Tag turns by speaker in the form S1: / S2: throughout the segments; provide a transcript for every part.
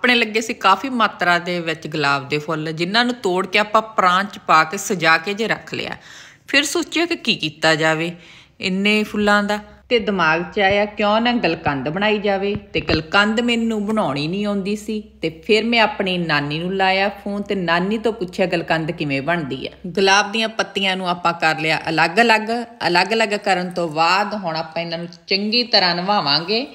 S1: ਆਪਣੇ ਲੱਗੇ ਸੀ ਕਾਫੀ ਮਾਤਰਾ ਦੇ ਵਿੱਚ ਗੁਲਾਬ ਦੇ ਫੁੱਲ ਜਿਨ੍ਹਾਂ ਨੂੰ ਤੋੜ ਕੇ ਆਪਾਂ ਪ੍ਰਾਂਚ ਚ ਪਾ ਕੇ ਸਜਾ ਕੇ ਜੇ ਰੱਖ ਲਿਆ ਫਿਰ ਸੋਚਿਆ ਕਿ ਕੀ ਕੀਤਾ ਜਾਵੇ ਇੰਨੇ ਫੁੱਲਾਂ ਦਾ ਤੇ ਦਿਮਾਗ 'ਚ ਆਇਆ ਕਿਉਂ ਨਾ ਗਲਕੰਦ ਬਣਾਈ ਜਾਵੇ ਤੇ ਗਲਕੰਦ ਮੈਨੂੰ ਬਣਾਉਣੀ ਨਹੀਂ ਆਉਂਦੀ ਸੀ ਤੇ ਫਿਰ ਮੈਂ ਆਪਣੀ ਨਾਨੀ ਨੂੰ ਲਾਇਆ ਫੋਨ ਤੇ ਨਾਨੀ ਤੋਂ ਪੁੱਛਿਆ ਗਲਕੰਦ ਕਿਵੇਂ ਬਣਦੀ ਹੈ ਗੁਲਾਬ ਦੀਆਂ ਪੱਤੀਆਂ ਨੂੰ ਆਪਾਂ ਕਰ ਲਿਆ ਅਲੱਗ-ਅਲੱਗ ਅਲੱਗ-ਅਲੱਗ ਕਰਨ ਤੋਂ ਬਾਅਦ ਹੁਣ ਆਪਾਂ ਇਹਨਾਂ ਨੂੰ ਚੰਗੀ ਤਰ੍ਹਾਂ ਨਵਾਵਾਂਗੇ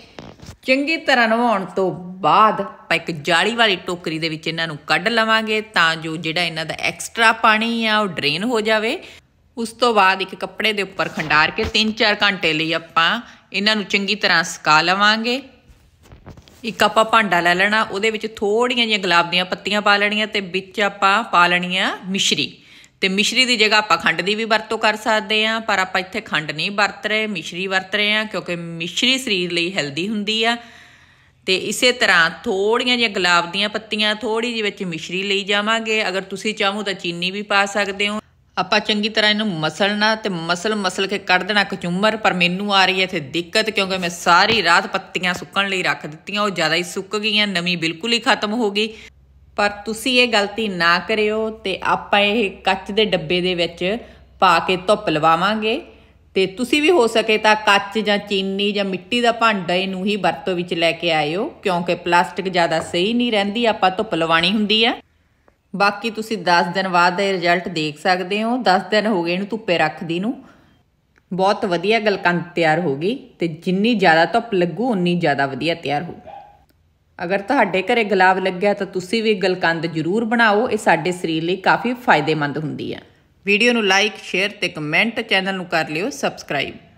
S1: ਚੰਗੀ ਤਰ੍ਹਾਂ ਨਵਾਉਣ ਤੋਂ ਬਾਅਦ ਆਪਾਂ ਇੱਕ ਜਾਲੀ ਵਾਲੀ ਟੋਕਰੀ ਦੇ ਵਿੱਚ ਇਹਨਾਂ ਨੂੰ ਕੱਢ ਲਵਾਂਗੇ ਤਾਂ ਜੋ ਜਿਹੜਾ ਇਹਨਾਂ ਦਾ ਐਕਸਟਰਾ ਪਾਣੀ ਆ ਉਹ ਡਰੇਨ ਹੋ ਜਾਵੇ ਉਸ ਤੋਂ ਬਾਅਦ ਇੱਕ ਕੱਪੜੇ ਦੇ ਉੱਪਰ ਖੰਡਾਰ ਕੇ 3-4 ਘੰਟੇ ਲਈ ਆਪਾਂ ਇਹਨਾਂ ਨੂੰ ਚੰਗੀ ਤਰ੍ਹਾਂ ਸੁਕਾ ਲਵਾਂਗੇ ਇੱਕ ਆਪਾਂ ਭਾਂਡਾ ਲੈ ਲੈਣਾ ਉਹਦੇ ਵਿੱਚ ਥੋੜੀਆਂ ਜਿਹੀਆਂ ਗੁਲਾਬ ਦੀਆਂ ਪੱਤੀਆਂ ਪਾ ਲੈਣੀਆਂ ਤੇ ਵਿੱਚ ਆਪਾਂ ਪਾ ਲੈਣੀਆਂ ਮਿਸ਼ਰੀ ਤੇ ਮਿਸ਼ਰੀ ਦੀ ਜਗ੍ਹਾ ਆਪਾਂ ਖੰਡ ਦੀ ਵੀ ਵਰਤੋਂ ਕਰ ਸਕਦੇ ਆ ਪਰ ਆਪਾਂ ਇੱਥੇ ਖੰਡ ਨਹੀਂ ਵਰਤ ਰਹੇ ਮਿਸ਼ਰੀ ਵਰਤ ਰਹੇ ਆ ਕਿਉਂਕਿ ਮਿਸ਼ਰੀ ਸਰੀਰ ਲਈ ਹੈਲਦੀ ਹੁੰਦੀ ਆ ਤੇ ਇਸੇ ਤਰ੍ਹਾਂ ਥੋੜੀਆਂ ਜਿਹੀਆਂ ਗੁਲਾਬ ਦੀਆਂ ਪੱਤੀਆਂ ਥੋੜੀ ਜਿਹੀ ਵਿੱਚ ਮਿਸ਼ਰੀ ਲਈ ਜਾਵਾਂਗੇ ਅਗਰ ਤੁਸੀਂ ਚਾਹੋ ਤਾਂ ਚੀਨੀ ਵੀ ਪਾ ਸਕਦੇ ਹੋ ਆਪਾਂ ਚੰਗੀ ਤਰ੍ਹਾਂ ਇਹਨੂੰ ਮਸਲਣਾ ਤੇ ਮਸਲ ਮਸਲ ਕੇ ਕੱਢ ਦੇਣਾ ਕਚੂਮਰ ਪਰ ਮੈਨੂੰ ਆ ਰਹੀ ਹੈ ਇੱਥੇ ਦਿੱਕਤ ਕਿਉਂਕਿ ਮੈਂ ਸਾਰੀ ਰਾਤ ਪੱਤੀਆਂ ਸੁੱਕਣ ਲਈ ਰੱਖ ਦਿੱਤੀਆਂ ਉਹ ਜ਼ਿਆਦਾ ਹੀ ਸੁੱਕ ਗਈਆਂ ਨਵੀਂ ਬਿਲਕੁਲ ਹੀ ਖਤਮ ਹੋ ਗਈ ਪਰ ਤੁਸੀਂ ਇਹ ਗਲਤੀ ਨਾ ਕਰਿਓ ਤੇ ਆਪਾਂ ਇਹ ਕੱਚ ਦੇ ਡੱਬੇ ਦੇ ਵਿੱਚ ਪਾ ਕੇ ਧੁੱਪ ਲਵਾਵਾਂਗੇ ਤੇ ਤੁਸੀਂ ਵੀ ਹੋ ਸਕੇ ਤਾਂ ਕੱਚ ਜਾਂ ਚੀਨੀ ਜਾਂ ਮਿੱਟੀ ਦਾ ਭਾਂਡਾ ਇਹਨੂੰ ਹੀ ਵਰਤੋਂ ਵਿੱਚ ਲੈ ਕੇ ਆਇਓ ਕਿਉਂਕਿ ਪਲਾਸਟਿਕ ਜ਼ਿਆਦਾ ਸਹੀ ਨਹੀਂ ਰਹਿੰਦੀ ਆਪਾਂ ਧੁੱਪ ਲਵਾਣੀ ਹੁੰਦੀ ਆ ਬਾਕੀ ਤੁਸੀਂ 10 ਦਿਨ ਬਾਅਦ ਦਾ ਰਿਜ਼ਲਟ ਦੇਖ ਸਕਦੇ ਹੋ 10 ਦਿਨ ਹੋ ਗਏ ਇਹਨੂੰ ਧੁੱਪੇ ਰੱਖਦੀ ਨੂੰ ਬਹੁਤ ਵਧੀਆ ਗਲਕੰਦ ਤਿਆਰ ਹੋ ਗਈ ਤੇ ਜਿੰਨੀ ਜ਼ਿਆਦਾ ਧੁੱਪ ਲੱਗੂ ਉਨੀ ਜ਼ਿਆਦਾ ਵਧੀਆ ਤਿਆਰ ਹੋਊ ਅਗਰ ਤੁਹਾਡੇ ਘਰੇ ਗੁਲਾਬ ਲੱਗਿਆ ਤਾਂ ਤੁਸੀਂ ਵੀ ਗਲਕੰਦ ਜ਼ਰੂਰ ਬਣਾਓ ਇਹ ਸਾਡੇ ਸਰੀਰ ਲਈ ਕਾਫੀ ਫਾਇਦੇਮੰਦ ਹੁੰਦੀ ਹੈ ਵੀਡੀਓ ਨੂੰ ਲਾਈਕ ਸ਼ੇਅਰ ਤੇ ਕਮੈਂਟ ਚੈਨਲ ਨੂੰ ਕਰ ਲਿਓ ਸਬਸਕ੍ਰਾਈਬ